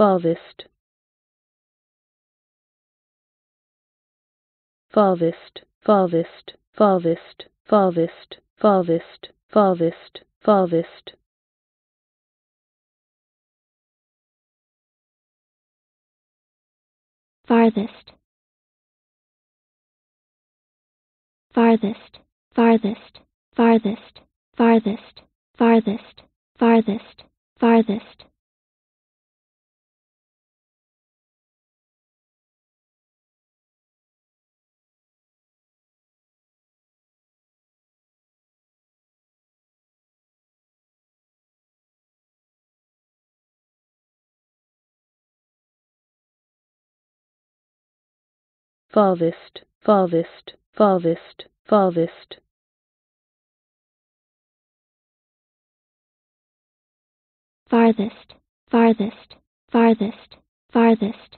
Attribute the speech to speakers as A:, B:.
A: farthest farthest farthest farthest farthest farthest farthest farthest farthest farthest farthest farthest farthest farthest farthest farthest farthest, farthest, farthest, farthest. Farthest, farthest, farthest, farthest.